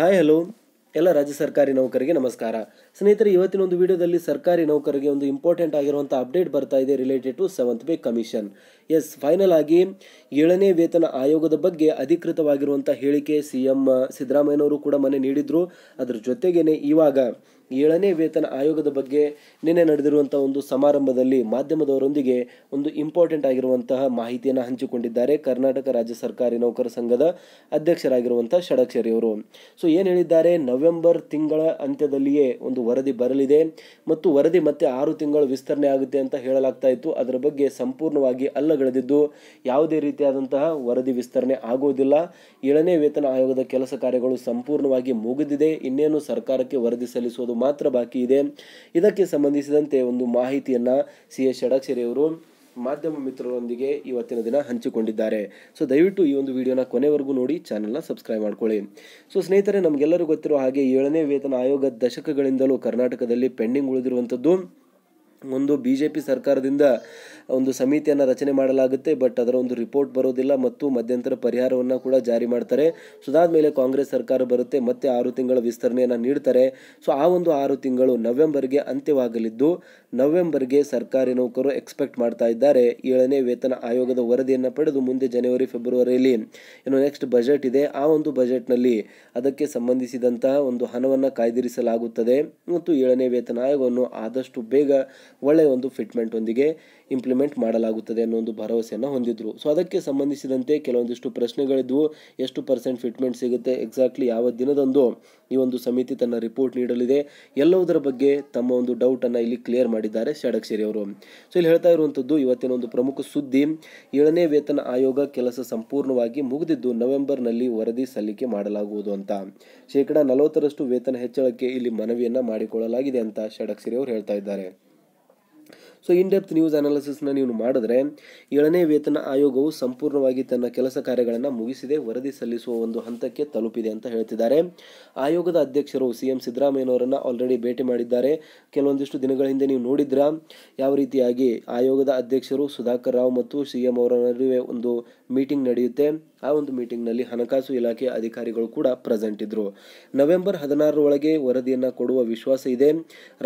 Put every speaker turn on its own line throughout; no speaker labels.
Hi, hello. ಎಲ್ಲ ರಾಜ್ಯ ಸರ್ಕಾರಿ ನೌಕರಿಗೆ ನಮಸ್ಕಾರ ಸ್ನೇಹಿತರೆ ಇವತ್ತಿನ ಒಂದು ವಿಡಿಯೋದಲ್ಲಿ ಸರ್ಕಾರಿ ನೌಕರಿಗೆ ಒಂದು ಇಂಪಾರ್ಟೆಂಟ್ ಆಗಿರುವಂಥ ಅಪ್ಡೇಟ್ ಬರ್ತಾ ಇದೆ related to seventh pay commission is final ಆಗಿ ಏಳನೇ ವೇತನ ಆಯೋಗದ ಬಗ್ಗೆ ಅಧಿಕೃತವಾಗಿರುವಂಥ ಹೇಳಿಕೆ ಸಿ ಎಂ ಸಿದ್ದರಾಮಯ್ಯನವರು ಕೂಡ ಮನೆ ನೀಡಿದ್ರು ಅದರ ಜೊತೆಗೇನೆ ಇವಾಗ ಏಳನೇ ವೇತನ ಆಯೋಗದ ಬಗ್ಗೆ ನಿನ್ನೆ ನಡೆದಿರುವಂಥ ಒಂದು ಸಮಾರಂಭದಲ್ಲಿ ಮಾಧ್ಯಮದವರೊಂದಿಗೆ ಒಂದು ಇಂಪಾರ್ಟೆಂಟ್ ಆಗಿರುವಂತಹ ಮಾಹಿತಿಯನ್ನು ಹಂಚಿಕೊಂಡಿದ್ದಾರೆ ಕರ್ನಾಟಕ ರಾಜ್ಯ ಸರ್ಕಾರಿ ನೌಕರ ಸಂಘದ ಅಧ್ಯಕ್ಷರಾಗಿರುವಂಥ ಷಡಕ್ಷರಿಯವರು ಸೊ ಏನು ಹೇಳಿದ್ದಾರೆ ನವೆಂಬರ್ ತಿಂಗಳ ಅಂತ್ಯದಲ್ಲಿಯೇ ಒಂದು ವರದಿ ಬರಲಿದೆ ಮತ್ತು ವರದಿ ಮತ್ತೆ ಆರು ತಿಂಗಳು ವಿಸ್ತರಣೆ ಆಗುತ್ತೆ ಅಂತ ಹೇಳಲಾಗ್ತಾ ಇತ್ತು ಅದರ ಬಗ್ಗೆ ಸಂಪೂರ್ಣವಾಗಿ ಅಲ್ಲಗಳೆದಿದ್ದು ಯಾವುದೇ ರೀತಿಯಾದಂತಹ ವರದಿ ವಿಸ್ತರಣೆ ಆಗೋದಿಲ್ಲ ಏಳನೇ ವೇತನ ಆಯೋಗದ ಕೆಲಸ ಕಾರ್ಯಗಳು ಸಂಪೂರ್ಣವಾಗಿ ಮುಗಿದಿದೆ ಇನ್ನೇನು ಸರ್ಕಾರಕ್ಕೆ ವರದಿ ಸಲ್ಲಿಸೋದು ಮಾತ್ರ ಬಾಕಿ ಇದೆ ಇದಕ್ಕೆ ಸಂಬಂಧಿಸಿದಂತೆ ಒಂದು ಮಾಹಿತಿಯನ್ನು ಸಿ ಎಸ್ ಷಡಾಕ್ಷರಿಯವರು ಮಾಧ್ಯಮ ಮಿತ್ರರೊಂದಿಗೆ ಇವತ್ತಿನ ದಿನ ಹಂಚಿಕೊಂಡಿದ್ದಾರೆ ಸೊ ದಯವಿಟ್ಟು ಈ ಒಂದು ವಿಡಿಯೋನ ಕೊನೆವರೆಗೂ ನೋಡಿ ಚಾನಲ್ನ ಸಬ್ಸ್ಕ್ರೈಬ್ ಮಾಡ್ಕೊಳ್ಳಿ ಸೊ ಸ್ನೇಹಿತರೆ ನಮಗೆಲ್ಲರೂ ಗೊತ್ತಿರೋ ಹಾಗೆ ಏಳನೇ ವೇತನ ಆಯೋಗ ದಶಕಗಳಿಂದಲೂ ಕರ್ನಾಟಕದಲ್ಲಿ ಪೆಂಡಿಂಗ್ ಉಳಿದಿರುವಂಥದ್ದು ಒಂದು ಬಿ ಜೆ ಪಿ ಸರ್ಕಾರದಿಂದ ಒಂದು ಸಮಿತಿಯನ್ನು ರಚನೆ ಮಾಡಲಾಗುತ್ತೆ ಬಟ್ ಅದರ ಒಂದು ರಿಪೋರ್ಟ್ ಬರೋದಿಲ್ಲ ಮತ್ತು ಮಧ್ಯಂತರ ಪರಿಹಾರವನ್ನು ಕೂಡ ಜಾರಿ ಮಾಡ್ತಾರೆ ಸೊ ಅದಾದ ಮೇಲೆ ಕಾಂಗ್ರೆಸ್ ಸರ್ಕಾರ ಬರುತ್ತೆ ಮತ್ತೆ ಆರು ತಿಂಗಳ ವಿಸ್ತರಣೆಯನ್ನು ನೀಡ್ತಾರೆ ಸೊ ಆ ಒಂದು ಆರು ತಿಂಗಳು ನವೆಂಬರ್ಗೆ ಅಂತ್ಯವಾಗಲಿದ್ದು ನವೆಂಬರ್ಗೆ ಸರ್ಕಾರಿ ನೌಕರು ಎಕ್ಸ್ಪೆಕ್ಟ್ ಮಾಡ್ತಾ ಇದ್ದಾರೆ ಏಳನೇ ವೇತನ ಆಯೋಗದ ವರದಿಯನ್ನು ಪಡೆದು ಮುಂದೆ ಜನವರಿ ಫೆಬ್ರವರಿಯಲ್ಲಿ ಏನು ನೆಕ್ಸ್ಟ್ ಬಜೆಟ್ ಇದೆ ಆ ಒಂದು ಬಜೆಟ್ನಲ್ಲಿ ಅದಕ್ಕೆ ಸಂಬಂಧಿಸಿದಂತಹ ಒಂದು ಹಣವನ್ನು ಕಾಯ್ದಿರಿಸಲಾಗುತ್ತದೆ ಮತ್ತು ಏಳನೇ ವೇತನ ಆಯೋಗವನ್ನು ಆದಷ್ಟು ಬೇಗ ಒಳ್ಳೆಯ ಒಂದು ಫಿಟ್ಮೆಂಟ್ ಒಂದಿಗೆ ಇಂಪ್ಲಿಮೆಂಟ್ ಇಂಪ್ಲಿಮೆಂಟ್ ಮಾಡಲಾಗುತ್ತದೆ ಅನ್ನೋ ಒಂದು ಭರವಸೆಯನ್ನು ಹೊಂದಿದ್ರು ಸೊ ಅದಕ್ಕೆ ಸಂಬಂಧಿಸಿದಂತೆ ಕೆಲವೊಂದಿಷ್ಟು ಪ್ರಶ್ನೆಗಳಿದ್ವು ಎಷ್ಟು ಪರ್ಸೆಂಟ್ ಫಿಟ್ಮೆಂಟ್ ಸಿಗುತ್ತೆ ಎಕ್ಸಾಕ್ಟ್ಲಿ ಯಾವ ದಿನದಂದು ಈ ಒಂದು ಸಮಿತಿ ತನ್ನ ರಿಪೋರ್ಟ್ ನೀಡಲಿದೆ ಎಲ್ಲವುದರ ಬಗ್ಗೆ ತಮ್ಮ ಒಂದು ಡೌಟನ್ನು ಇಲ್ಲಿ ಕ್ಲಿಯರ್ ಮಾಡಿದ್ದಾರೆ ಶಾಡಕ್ಷೇರಿ ಅವರು ಸೊ ಇಲ್ಲಿ ಹೇಳ್ತಾ ಇರುವಂಥದ್ದು ಇವತ್ತಿನ ಒಂದು ಪ್ರಮುಖ ಸುದ್ದಿ ಏಳನೇ ವೇತನ ಆಯೋಗ ಕೆಲಸ ಸಂಪೂರ್ಣವಾಗಿ ಮುಗಿದಿದ್ದು ನವೆಂಬರ್ನಲ್ಲಿ ವರದಿ ಸಲ್ಲಿಕೆ ಮಾಡಲಾಗುವುದು ಅಂತ ಶೇಕಡಾ ನಲವತ್ತರಷ್ಟು ವೇತನ ಹೆಚ್ಚಳಕ್ಕೆ ಇಲ್ಲಿ ಮನವಿಯನ್ನು ಮಾಡಿಕೊಳ್ಳಲಾಗಿದೆ ಅಂತ ಷಡಕ್ಷರಿ ಅವರು ಹೇಳ್ತಾ ಇದ್ದಾರೆ ಸೊ ಇನ್ ಡೆಪ್ತ್ ನ್ಯೂಸ್ ಅನಾಲಿಸಿಸ್ನ ನೀವು ಮಾಡಿದ್ರೆ ಏಳನೇ ವೇತನ ಆಯೋಗವು ಸಂಪೂರ್ಣವಾಗಿ ತನ್ನ ಕೆಲಸ ಕಾರ್ಯಗಳನ್ನು ಮುಗಿಸಿದೆ ವರದಿ ಸಲ್ಲಿಸುವ ಒಂದು ಹಂತಕ್ಕೆ ತಲುಪಿದೆ ಅಂತ ಹೇಳ್ತಿದ್ದಾರೆ ಆಯೋಗದ ಅಧ್ಯಕ್ಷರು ಸಿ ಎಂ ಸಿದ್ದರಾಮಯ್ಯನವರನ್ನು ಆಲ್ರೆಡಿ ಭೇಟಿ ಮಾಡಿದ್ದಾರೆ ಕೆಲವೊಂದಿಷ್ಟು ದಿನಗಳ ಹಿಂದೆ ನೀವು ನೋಡಿದ್ರ ಯಾವ ರೀತಿಯಾಗಿ ಆಯೋಗದ ಅಧ್ಯಕ್ಷರು ಸುಧಾಕರ್ ರಾವ್ ಮತ್ತು ಸಿ ಎಂ ಅವರ ನಡುವೆ ಒಂದು ಮೀಟಿಂಗ್ ನಡೆಯುತ್ತೆ ಆ ಒಂದು ಮೀಟಿಂಗ್ನಲ್ಲಿ ಹಣಕಾಸು ಇಲಾಖೆ ಅಧಿಕಾರಿಗಳು ಕೂಡ ಪ್ರೆಸೆಂಟ್ ಇದ್ದರು ನವೆಂಬರ್ ಹದಿನಾರರ ಒಳಗೆ ವರದಿಯನ್ನು ಕೊಡುವ ವಿಶ್ವಾಸ ಇದೆ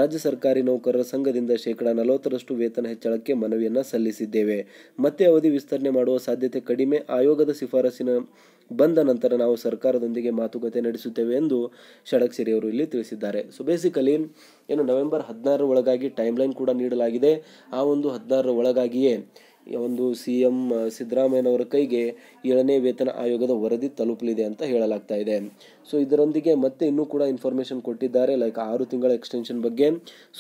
ರಾಜ್ಯ ಸರ್ಕಾರಿ ನೌಕರರ ಸಂಘದಿಂದ ಶೇಕಡಾ ನಲವತ್ತರಷ್ಟು ವೇತನ ಹೆಚ್ಚಳಕ್ಕೆ ಮನವಿಯನ್ನು ಸಲ್ಲಿಸಿದ್ದೇವೆ ಮತ್ತೆ ಅವಧಿ ವಿಸ್ತರಣೆ ಮಾಡುವ ಸಾಧ್ಯತೆ ಕಡಿಮೆ ಆಯೋಗದ ಶಿಫಾರಸಿನ ಬಂದ ನಂತರ ನಾವು ಸರ್ಕಾರದೊಂದಿಗೆ ಮಾತುಕತೆ ನಡೆಸುತ್ತೇವೆ ಎಂದು ಷಡಕ್ಸಿರಿ ಅವರು ಇಲ್ಲಿ ತಿಳಿಸಿದ್ದಾರೆ ಸೊ ಬೇಸಿಕಲಿ ಏನು ನವೆಂಬರ್ ಹದಿನಾರರ ಒಳಗಾಗಿ ಟೈಮ್ಲೈನ್ ಕೂಡ ನೀಡಲಾಗಿದೆ ಆ ಒಂದು ಹದಿನಾರರ ಒಳಗಾಗಿಯೇ ಒಂದು ಸಿ ಎಂ ಸಿದ್ದರಾಮಯ್ಯನವರ ಕೈಗೆ ಏಳನೇ ವೇತನ ಆಯೋಗದ ವರದಿ ತಲುಪಲಿದೆ ಅಂತ ಹೇಳಲಾಗ್ತಾ ಇದೆ ಸೊ ಇದರೊಂದಿಗೆ ಮತ್ತೆ ಇನ್ನೂ ಕೂಡ ಇನ್ಫಾರ್ಮೇಷನ್ ಕೊಟ್ಟಿದ್ದಾರೆ ಲೈಕ್ ಆರು ತಿಂಗಳ ಎಕ್ಸ್ಟೆನ್ಷನ್ ಬಗ್ಗೆ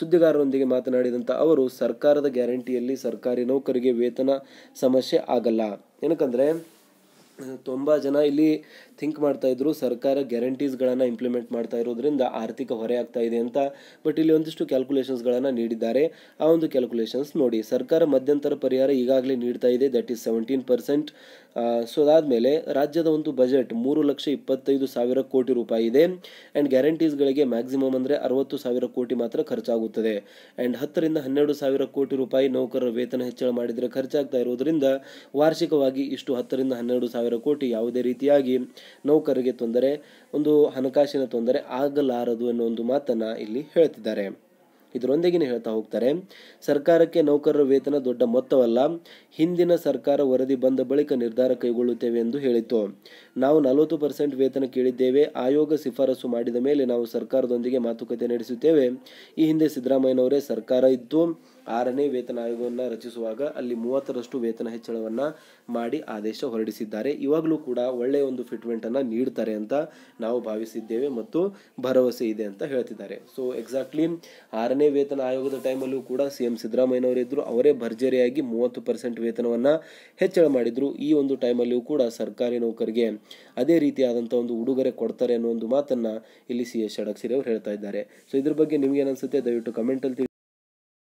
ಸುದ್ದಿಗಾರರೊಂದಿಗೆ ಮಾತನಾಡಿದಂಥ ಅವರು ಸರ್ಕಾರದ ಗ್ಯಾರಂಟಿಯಲ್ಲಿ ಸರ್ಕಾರಿ ನೌಕರಿಗೆ ವೇತನ ಸಮಸ್ಯೆ ಆಗಲ್ಲ ಏನಕ್ಕಂದರೆ ತುಂಬ ಜನ ಇಲ್ಲಿ ಥಿಂಕ್ ಮಾಡ್ತಾ ಮಾಡ್ತಾಯಿದ್ರು ಸರ್ಕಾರ ಗ್ಯಾರಂಟೀಸ್ಗಳನ್ನು ಇಂಪ್ಲಿಮೆಂಟ್ ಮಾಡ್ತಾ ಇರೋದ್ರಿಂದ ಆರ್ಥಿಕ ಹೊರೆ ಆಗ್ತಾ ಇದೆ ಅಂತ ಬಟ್ ಇಲ್ಲಿ ಒಂದಿಷ್ಟು ಕ್ಯಾಲ್ಕುಲೇಷನ್ಸ್ಗಳನ್ನು ನೀಡಿದ್ದಾರೆ ಆ ಒಂದು ಕ್ಯಾಲ್ಕುಲೇಷನ್ಸ್ ನೋಡಿ ಸರ್ಕಾರ ಮಧ್ಯಂತರ ಪರಿಹಾರ ಈಗಾಗಲೇ ನೀಡ್ತಾ ಇದೆ that is seventeen percent so ಅದಾದಮೇಲೆ ರಾಜ್ಯದ ಒಂದು ಬಜೆಟ್ ಮೂರು ಲಕ್ಷ ಇಪ್ಪತ್ತೈದು ಸಾವಿರ ಕೋಟಿ ರೂಪಾಯಿ ಇದೆ ಆ್ಯಂಡ್ ಗ್ಯಾರಂಟೀಸ್ಗಳಿಗೆ ಮ್ಯಾಕ್ಸಿಮಮ್ ಅಂದರೆ ಅರವತ್ತು ಸಾವಿರ ಕೋಟಿ ಮಾತ್ರ ಖರ್ಚಾಗುತ್ತದೆ ಆ್ಯಂಡ್ ಹತ್ತರಿಂದ ಹನ್ನೆರಡು ಸಾವಿರ ಕೋಟಿ ರೂಪಾಯಿ ನೌಕರರ ವೇತನ ಹೆಚ್ಚಳ ಮಾಡಿದರೆ ಖರ್ಚಾಗ್ತಾ ಇರೋದರಿಂದ ವಾರ್ಷಿಕವಾಗಿ ಇಷ್ಟು ಹತ್ತರಿಂದ ಹನ್ನೆರಡು ಸಾವಿರ ಕೋಟಿ ಯಾವುದೇ ರೀತಿಯಾಗಿ ನೌಕರರಿಗೆ ತೊಂದರೆ ಒಂದು ಹಣಕಾಸಿನ ತೊಂದರೆ ಆಗಲಾರದು ಅನ್ನೋ ಒಂದು ಮಾತನ್ನು ಇಲ್ಲಿ ಹೇಳ್ತಿದ್ದಾರೆ ಇದರೊಂದಿಗಿನ ಹೇಳ್ತಾ ಹೋಗ್ತಾರೆ ಸರ್ಕಾರಕ್ಕೆ ನೌಕರರ ವೇತನ ದೊಡ್ಡ ಮೊತ್ತವಲ್ಲ ಹಿಂದಿನ ಸರ್ಕಾರ ವರದಿ ಬಂದ ಬಳಿಕ ನಿರ್ಧಾರ ಕೈಗೊಳ್ಳುತ್ತೇವೆ ಎಂದು ಹೇಳಿತು ನಾವು ನಲವತ್ತು ಪರ್ಸೆಂಟ್ ವೇತನ ಕೇಳಿದ್ದೇವೆ ಆಯೋಗ ಶಿಫಾರಸು ಮಾಡಿದ ಮೇಲೆ ನಾವು ಸರ್ಕಾರದೊಂದಿಗೆ ಮಾತುಕತೆ ನಡೆಸುತ್ತೇವೆ ಈ ಹಿಂದೆ ಸಿದ್ದರಾಮಯ್ಯನವರೇ ಸರ್ಕಾರ ಇತ್ತು ಆರನೇ ವೇತನ ಆಯೋಗವನ್ನು ರಚಿಸುವಾಗ ಅಲ್ಲಿ ಮೂವತ್ತರಷ್ಟು ವೇತನ ಹೆಚ್ಚಳವನ್ನು ಮಾಡಿ ಆದೇಶ ಹೊರಡಿಸಿದ್ದಾರೆ ಇವಾಗಲೂ ಕೂಡ ಒಳ್ಳೆಯ ಒಂದು ಫಿಟ್ಮೆಂಟನ್ನು ನೀಡ್ತಾರೆ ಅಂತ ನಾವು ಭಾವಿಸಿದ್ದೇವೆ ಮತ್ತು ಭರವಸೆ ಇದೆ ಅಂತ ಹೇಳ್ತಿದ್ದಾರೆ ಸೊ ಎಕ್ಸಾಕ್ಟ್ಲಿ ಆರನೇ ವೇತನ ಆಯೋಗದ ಟೈಮಲ್ಲೂ ಕೂಡ ಸಿ ಎಂ ಸಿದ್ದರಾಮಯ್ಯನವರಿದ್ದರು ಅವರೇ ಭರ್ಜರಿಯಾಗಿ ಮೂವತ್ತು ಪರ್ಸೆಂಟ್ ವೇತನವನ್ನು ಹೆಚ್ಚಳ ಮಾಡಿದರು ಈ ಒಂದು ಟೈಮಲ್ಲಿಯೂ ಕೂಡ ಸರ್ಕಾರಿ ನೌಕರಿಗೆ ಅದೇ ರೀತಿಯಾದಂಥ ಒಂದು ಉಡುಗೊರೆ ಕೊಡ್ತಾರೆ ಅನ್ನೋ ಒಂದು ಮಾತನ್ನು ಇಲ್ಲಿ ಸಿ ಎಸ್ ಅವರು ಹೇಳ್ತಾ ಇದ್ದಾರೆ ಸೊ ಇದ್ರ ಬಗ್ಗೆ ನಿಮ್ಗೆ ಅನಿಸುತ್ತೆ ದಯವಿಟ್ಟು ಕಮೆಂಟಲ್ಲಿ